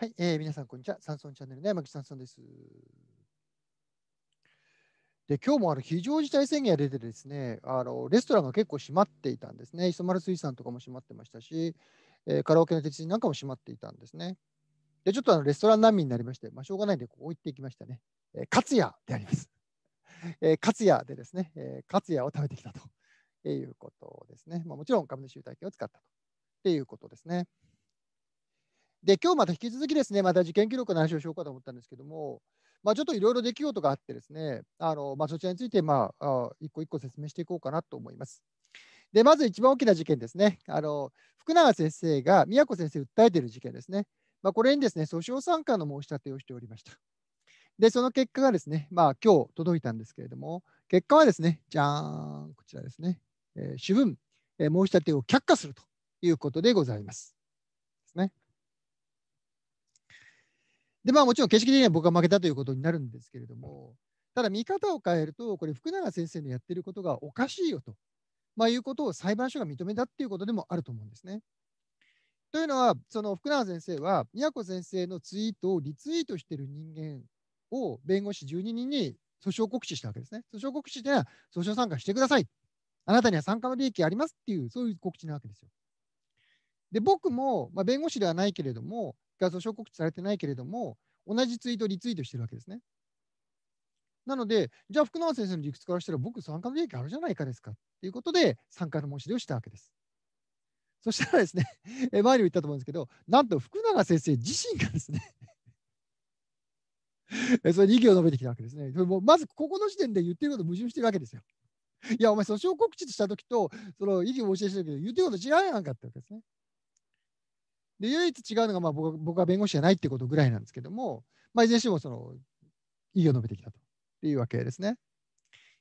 はい、えー、皆さん、こんにちは。サンソンチャンネルの山口サンソンです。で、今日もあの非常事態宣言が出てですね、あのレストランが結構閉まっていたんですね。磯丸水産とかも閉まってましたし、えー、カラオケの鉄人なんかも閉まっていたんですね。で、ちょっとあのレストラン難民になりまして、まあ、しょうがないんで、ここ行ってきましたね。えー、カツヤであります。えー、カツヤでですね、えー、カツヤを食べてきたと、えー、いうことですね。まあ、もちろん、株主優待券を使ったと、っていうことですね。で、今日また引き続きですね、また事件記録の話をしようかと思ったんですけども、まあ、ちょっといろいろ出来事があってですね、あのまあ、そちらについて、まあ、一個一個説明していこうかなと思います。で、まず一番大きな事件ですね、あの福永先生が宮子先生を訴えている事件ですね、まあ、これにですね、訴訟参加の申し立てをしておりました。で、その結果がですね、まあ、今日届いたんですけれども、結果はですね、じゃーん、こちらですね、えー、主文、えー、申し立てを却下するということでございます。ですね。で、まあもちろん形式的には僕は負けたということになるんですけれども、ただ見方を変えると、これ、福永先生のやってることがおかしいよと、まあ、いうことを裁判所が認めたっていうことでもあると思うんですね。というのは、その福永先生は、宮子先生のツイートをリツイートしている人間を弁護士12人に訴訟告知したわけですね。訴訟告知では訴訟参加してください。あなたには参加の利益ありますっていう、そういう告知なわけですよ。で、僕も、まあ、弁護士ではないけれども、画像小告知されてないけれども、同じツイートをリツイートしてるわけですね。なので、じゃあ福永先生の理屈からしたら、僕、参加の利益あるじゃないかですかということで、参加の申し出をしたわけです。そしたらですね、前にも言ったと思うんですけど、なんと福永先生自身がですね それに意を述べてきたわけですね。もまず、ここの時点で言ってること矛盾してるわけですよ。いや、お前、訴訟告知したときと、その意義を申し出したど、言ってること違うやんかってわけですね。で唯一違うのが、まあ僕、僕は弁護士じゃないってことぐらいなんですけども、まあ、いずれにしてもその異議を述べてきたというわけですね。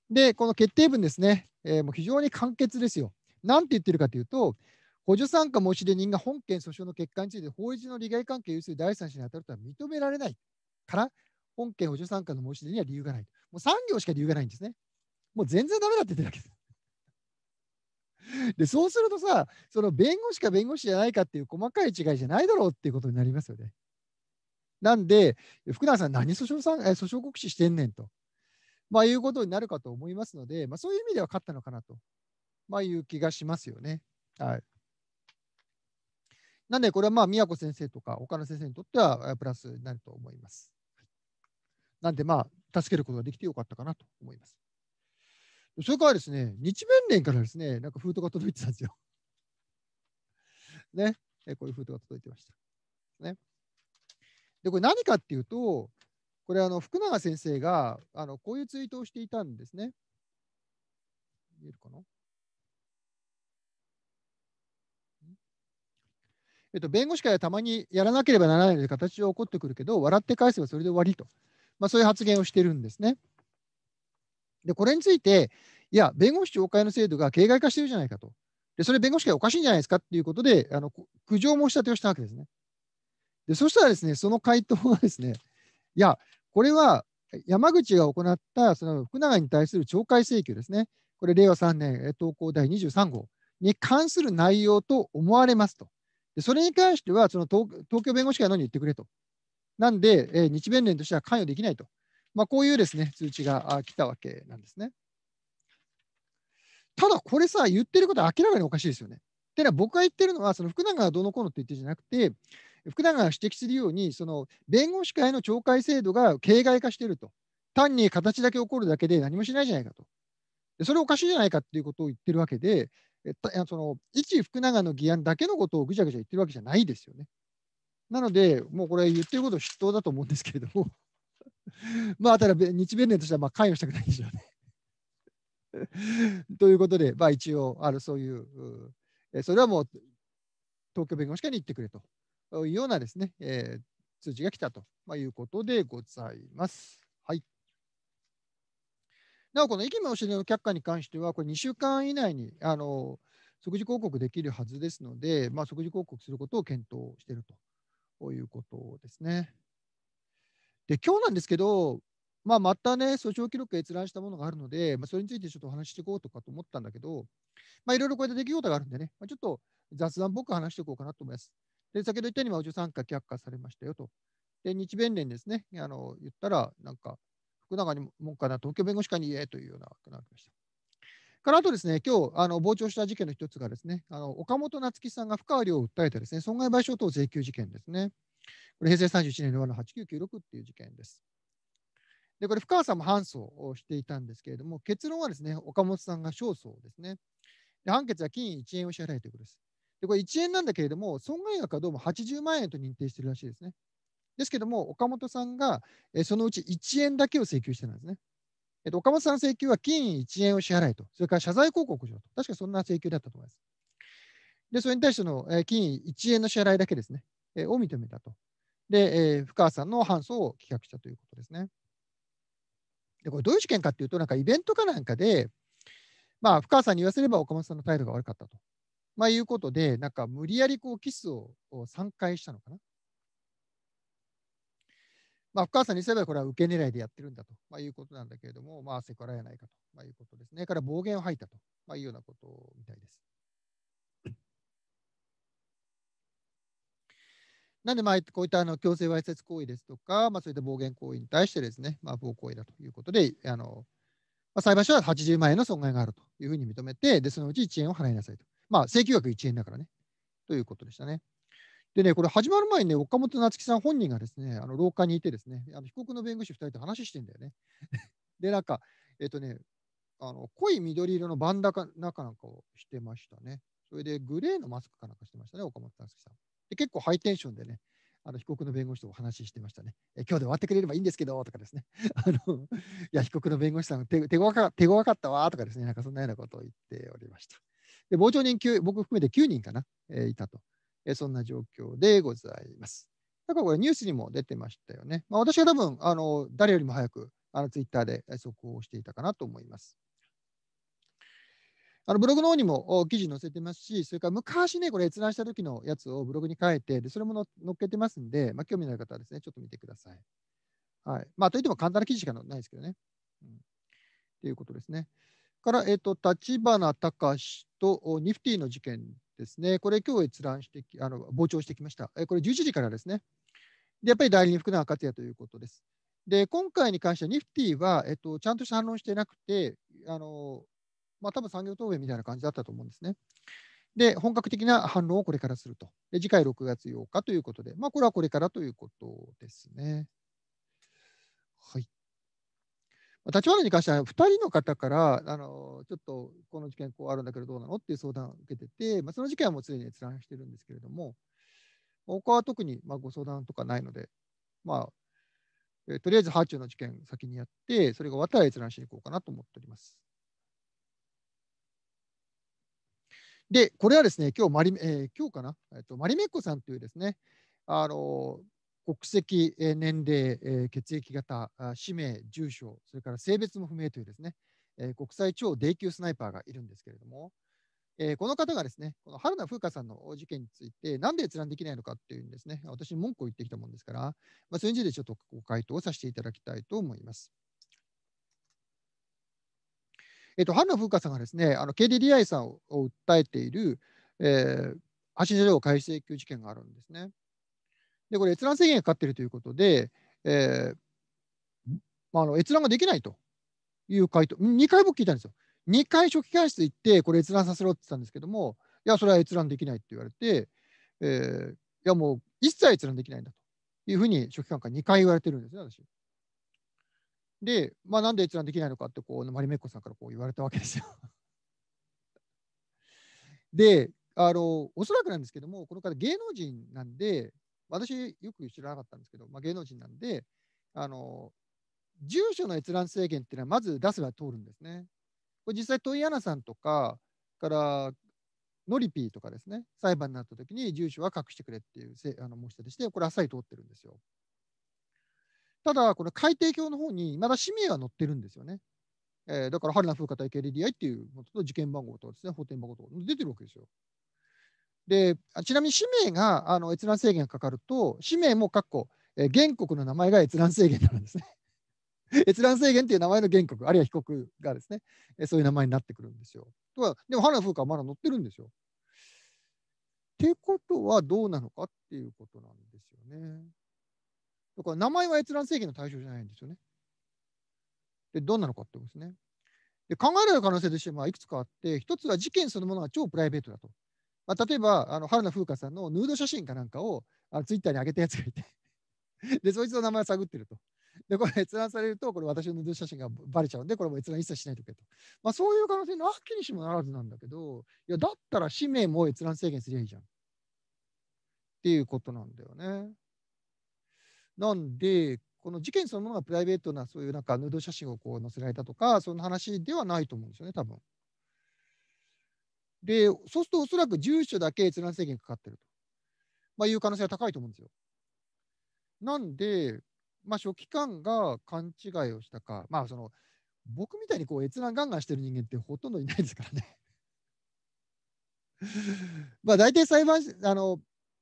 で、この決定文ですね、えー、もう非常に簡潔ですよ。なんて言ってるかというと、補助参加申し出人が本件訴訟の結果について法律の利害関係を有する第三者に当たるとは認められないから、本件補助参加の申し出には理由がない。もう3行しか理由がないんですね。もう全然ダメだって言ってるわけです。でそうするとさその弁護士か弁護士じゃないかっていう細かい違いじゃないだろうっていうことになりますよね。なんで福永さん何訴訟さん訴訟告知してんねんと、まあ、いうことになるかと思いますので、まあ、そういう意味では勝ったのかなと、まあ、いう気がしますよね。はい、なんでこれはまあ宮子先生とか他の先生にとってはプラスになると思います。なんでまあ助けることができてよかったかなと思います。それからですね、日弁連からですね、なんか封筒が届いてたんですよ。ね、こういう封筒が届いてました。ね、で、これ何かっていうと、これ、あの福永先生があのこういうツイートをしていたんですね。見えるかなえっと、弁護士会はたまにやらなければならないので形は起こってくるけど、笑って返せばそれで終わりと、まあ、そういう発言をしてるんですね。で、これについて、いや、弁護士懲戒の制度が形骸化してるじゃないかと。で、それ弁護士会おかしいんじゃないですかっていうことで、あの苦情申し立てをしたわけですね。で、そしたらですね、その回答はですね、いや、これは山口が行ったその福永に対する懲戒請求ですね、これ、令和3年、投稿第23号に関する内容と思われますと。でそれに関してはその東、東京弁護士会のに言ってくれと。なんで、えー、日弁連としては関与できないと。まあ、こういうですね、通知が来たわけなんですね。ただこれさ、言ってることは明らかにおかしいですよね。てのは僕が言ってるのは、その福永がどうのこうのって言ってるんじゃなくて、福永が指摘するように、その弁護士会の懲戒制度が形骸化していると。単に形だけ起こるだけで何もしないじゃないかと。それおかしいじゃないかっていうことを言ってるわけで、その一福永の議案だけのことをぐちゃぐちゃ言ってるわけじゃないですよね。なので、もうこれ言ってること筆頭だと思うんですけれども まあ、ただ、日弁連としてはまあ関与したくないでしょうね。ということで、まあ、一応、あるそういう、えそれはもう東京弁護士会に行ってくれというようなですね、えー、通知が来たということでございます。はい。なお、この意見申し出の却下に関しては、これ2週間以内に、あの、即時抗告できるはずですので、まあ、即時抗告することを検討しているということですね。で今日なんですけど、まあ、またね、訴訟記録が閲覧したものがあるので、まあ、それについてちょっとお話ししていこうとかと思ったんだけど、まあ、いろいろこうやって出来事があるんでね、まあ、ちょっと雑談っぽく話していこうかなと思います。で、先ほど言ったように、ま嬢助産却下されましたよと。で、日弁連ですね、あの言ったら、なんか、福永に文かな東京弁護士会に言えというようなことになりました。からあとですね、今日あの傍聴した事件の一つがですね、あの岡本夏樹さんが深川を訴えたですね損害賠償等請求事件ですね。これ平成31年の78996っていう事件です。で、これ、深川さんも反訴をしていたんですけれども、結論はですね、岡本さんが勝訴ですね。で判決は金1円を支払いということです。で、これ1円なんだけれども、損害額はどうも80万円と認定してるらしいですね。ですけども、岡本さんがそのうち1円だけを請求してたんですね。えっと、岡本さんの請求は金1円を支払いと、それから謝罪広告上と、確かそんな請求だったと思います。で、それに対しての金1円の支払いだけですね、を認めたと。で、えー、深川さんの搬送を棄却したということですね。でこれどういう事件かというと、なんかイベントかなんかで、まあ、深川さんに言わせれば岡本さんの態度が悪かったと、まあ、いうことで、なんか無理やりこうキスを3回したのかな。まあ、深川さんにすればこれは受け狙いでやってるんだと、まあ、いうことなんだけれども、まあ、セクハラやないかと、まあ、いうことですね。から暴言を吐いたと、まあ、いうようなことみたいです。なんで、まあ、こういったあの強制わいせつ行為ですとか、まあ、そういった暴言行為に対してですね、まあ、暴行為だということで、あのまあ、裁判所は80万円の損害があるというふうに認めて、でそのうち1円を払いなさいと。まあ、請求額1円だからね。ということでしたね。でね、これ始まる前にね、岡本夏樹さん本人がですね、あの廊下にいてですね、あの被告の弁護士2人と話してんだよね。で、なんか、えっ、ー、とね、あの濃い緑色のバンダかなんかをしてましたね。それでグレーのマスクかなんかしてましたね、岡本夏樹さん。で結構ハイテンションでね、あの被告の弁護士とお話ししてましたね。え今日で終わってくれればいいんですけどとかですね。あのいや、被告の弁護士さん手、手ごか手ごわかったわとかですね、なんかそんなようなことを言っておりました。で、傍聴人9、僕含めて9人かな、えー、いたと、えー、そんな状況でございます。だからこれニュースにも出てましたよね。まあ、私は多分、あの誰よりも早くあのツイッターで速報をしていたかなと思います。あのブログの方にも記事載せてますし、それから昔ね、これ閲覧した時のやつをブログに書いて、でそれも載っけてますんで、まあ、興味のある方はですね、ちょっと見てください。はい。まあ、といっても簡単な記事しか載ないですけどね。うん、っていうことですね。から、えっ、ー、と、立花隆とニフティの事件ですね。これ、今日閲覧してき、あの傍聴してきました。えこれ、11時からですね。で、やっぱり代理人福永克也ということです。で、今回に関しては、ニフティは、えっと、ちゃんとした反論してなくて、あのまあ、多分産業答弁みたいな感じだったと思うんですね。で、本格的な反論をこれからすると。で、次回6月8日ということで、まあ、これはこれからということですね。はい。立花に関しては、2人の方から、あのちょっとこの事件こうあるんだけどどうなのっていう相談を受けてて、まあ、その事件はもうすでに閲覧してるんですけれども、他は特にまあご相談とかないので、まあ、えとりあえずハーチューの事件先にやって、それが終わったら閲覧しに行こうかなと思っております。で、これはですね、今日マリ、えー、今日かな、えっと、マリメッコさんというですね、あの国籍、えー、年齢、えー、血液型、氏名、住所、それから性別も不明というですね、えー、国際超低級スナイパーがいるんですけれども、えー、この方がですね、この春名風花さんの事件について、なんで閲覧できないのかっていうんですね、私に文句を言ってきたもんですから、まあ、そういう意味でちょっとご回答をさせていただきたいと思います。えっと、春野風花さんがですね、KDDI さんを訴えている、えー、発信料開始請求事件があるんですね。で、これ、閲覧制限がかかっているということで、えーまあ、あの閲覧ができないという回答、2回僕聞いたんですよ。2回初期官室行って、これ閲覧させろって言ったんですけども、いや、それは閲覧できないって言われて、えー、いや、もう一切閲覧できないんだというふうに初期間から2回言われてるんですね、私。で、まあ、なんで閲覧できないのかってこう、マリメッコさんからこう言われたわけですよ で、あのおそらくなんですけども、この方、芸能人なんで、私、よく知らなかったんですけど、まあ、芸能人なんで、あの住所の閲覧制限っていうのは、まず出せば通るんですね。これ実際、問屋アナさんとか、からノリピーとかですね、裁判になった時に住所は隠してくれっていうあの申し立てして、これ、あっさり通ってるんですよ。ただ、これ、海底橋の方にまだ氏名は載ってるんですよね。えー、だから、春菜風化体系 DDI っていう、と、事件番号とかですね、法典番号とか出てるわけですよ。で、ちなみに氏名があの閲覧制限がかかると、氏名も括弧、えー、原告の名前が閲覧制限なんですね。閲覧制限っていう名前の原告、あるいは被告がですね、えー、そういう名前になってくるんですよ。とはでも、春菜風化はまだ載ってるんですよ。ってことはどうなのかっていうことなんですよね。だから名前は閲覧制限の対象じゃないんですよね。で、どんなのかってことですね。で考えられる可能性としてまあいくつかあって、一つは事件そのものは超プライベートだと。まあ、例えば、あの春名風花さんのヌード写真かなんかをあのツイッターに上げたやつがいて、で、そいつの名前を探ってると。で、これ閲覧されると、これ私のヌード写真がばれちゃうんで、これも閲覧一切しないとけと。まあ、そういう可能性のっきにしもならずなんだけど、いや、だったら氏名も閲覧制限すりゃいいじゃん。っていうことなんだよね。なんで、この事件そのものがプライベートな、そういうなんかヌード写真をこう載せられたとか、そんな話ではないと思うんですよね、多分で、そうするとおそらく住所だけ閲覧制限がかかってると、まあ、いう可能性が高いと思うんですよ。なんで、まあ、書記官が勘違いをしたか、まあ、その僕みたいにこう閲覧ガンガンしてる人間ってほとんどいないですからね まあ大体裁判あの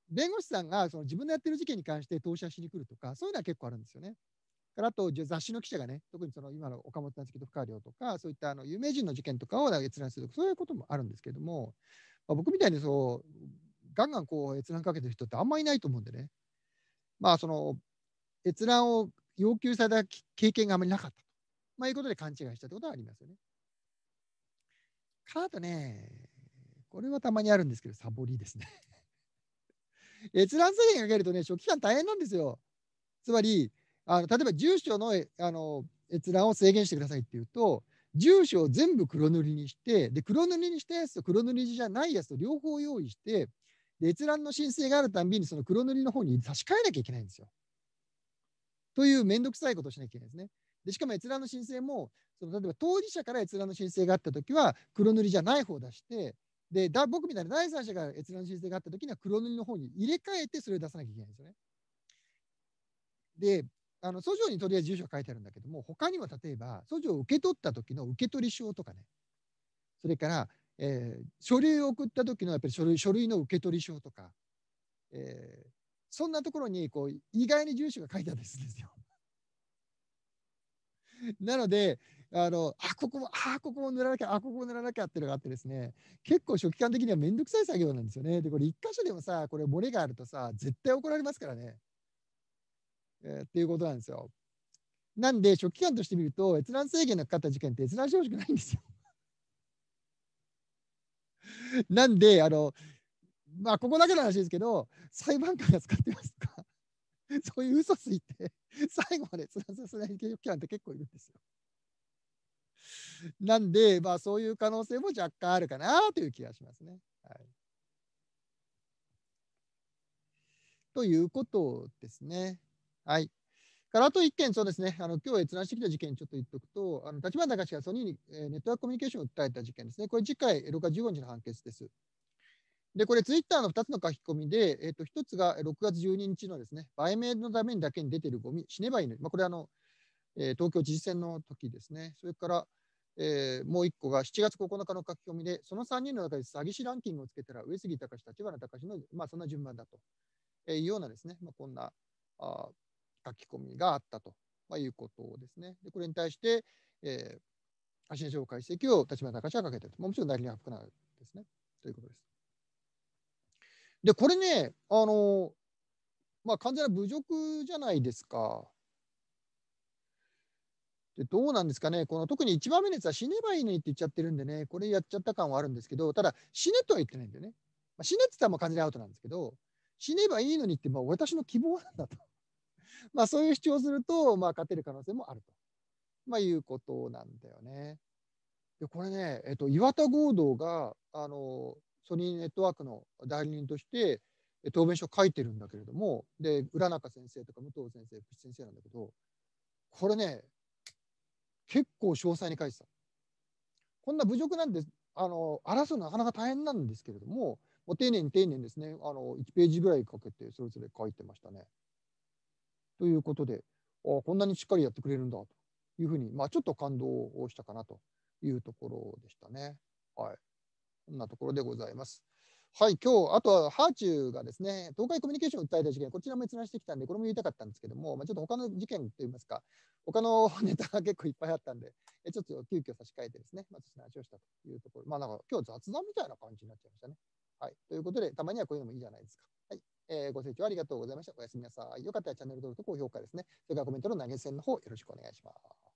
弁護士さんがその自分のやってる事件に関して投資はしに来るとか、そういうのは結構あるんですよね。からあと雑誌の記者がね、特にその今の岡本夏樹と深川とか、そういったあの有名人の事件とかを閲覧するとか、そういうこともあるんですけども、まあ、僕みたいにそうガンガンこう閲覧かけてる人ってあんまりいないと思うんでね、まあ、その閲覧を要求された経験があまりなかったと、まあ、いうことで勘違いしたってことはありますよね。からあとね、これはたまにあるんですけど、サボりですね閲覧制限かけるとね、書期間大変なんですよ。つまり、あの例えば住所のあの閲覧を制限してくださいっていうと、住所を全部黒塗りにして、で黒塗りにしたやつと黒塗りじゃないやつと両方用意して、で閲覧の申請があるたんびに、その黒塗りの方に差し替えなきゃいけないんですよ。というめんどくさいことをしなきゃいけないですね。でしかも閲覧の申請も、その例えば当事者から閲覧の申請があったときは、黒塗りじゃない方を出して、でだ僕みたいな第三者が閲覧申請があった時には黒塗りの方に入れ替えてそれを出さなきゃいけないんですよね。であの訴状にとりあえず住所書いてあるんだけども他には例えば訴状を受け取った時の受け取り証とかねそれから、えー、書類を送った時のやっぱり書類書類の受け取り証とか、えー、そんなところにこう意外に住所が書いてあたるんですよ。なのであのあここもあここも塗らなきゃあここも塗らなきゃっていうのがあってですね結構初期間的には面倒くさい作業なんですよねでこれ1箇所でもさこれ漏れがあるとさ絶対怒られますからね、えー、っていうことなんですよなんで初期間としてみると閲覧制限のかかった事件って閲覧してほしくないんですよ なんであのまあここだけの話ですけど裁判官が使ってますとか そういう嘘ついて、最後まで閲覧させない教育機関って結構いるんですよ。なんで、まあ、そういう可能性も若干あるかなという気がしますね。はい、ということですね。はい。からあと一件、そうですね、あの今日閲覧してきた事件、ちょっと言っておくと、あの立花隆がソニーに、えネットワークコミュニケーションを訴えた事件ですね、これ、次回、6月15日の判決です。で、これ、ツイッターの2つの書き込みで、えっと、と1つが6月12日のですね、売名のためにだけに出てるゴミ、死ねばいいのに、まあ、これあの、えー、東京知事選の時ですね、それからえー、もう1個が7月9日の書き込みで、その3人の中で詐欺師ランキングをつけたら、上杉隆、立花隆の、まあ、そんな順番だと、えー、いうようなですね、まあ、こんなあ書き込みがあったと、まあ、いうことですね。でこれに対して、えー、足の解析を立花隆はかけてると。もちろん代理人は福永ですね。ということです。で、これね、あのまあ、完全な侮辱じゃないですか。でどうなんですかね、この特に1番目のやつは死ねばいいのにって言っちゃってるんでね、これやっちゃった感はあるんですけど、ただ死ねとは言ってないんだよね。まあ、死ねって言ったらもう完全にアウトなんですけど、死ねばいいのにって、まあ、私の希望なんだと。まあそういう主張をすると、まあ、勝てる可能性もあると、まあ、いうことなんだよね。でこれね、えっと、岩田合同があのソニーネットワークの代理人として答弁書書いてるんだけれどもで浦中先生とか武藤先生福士先生なんだけどこれね結構詳細に書いてた。こんな侮辱なんで、あの、争うのなかなか大変なんですけれども、もう丁寧に丁寧にですね、あの、1ページぐらいかけて、それぞれ書いてましたね。ということで、あこんなにしっかりやってくれるんだ、というふうに、まあ、ちょっと感動をしたかなというところでしたね。はい。こんなところでございます。はい、今日、あとはハーチューがですね、東海コミュニケーションを訴えた事件、こちらも閲覧してきたんで、これも言いたかったんですけども、まあ、ちょっと他の事件といいますか、他の ネタが結構いっぱいあったんで、ちょっと急遽差し替えてですね、まず、あ、話をしたというところ、まあなんか今日雑談みたいな感じになっちゃいましたね。はい、ということで、たまにはこういうのもいいじゃないですか。はいえー、ご清聴ありがとうございました。おやすみなさい。よかったらチャンネル登録と高評価ですね。それからコメントの投げ銭の方よろしくお願いします。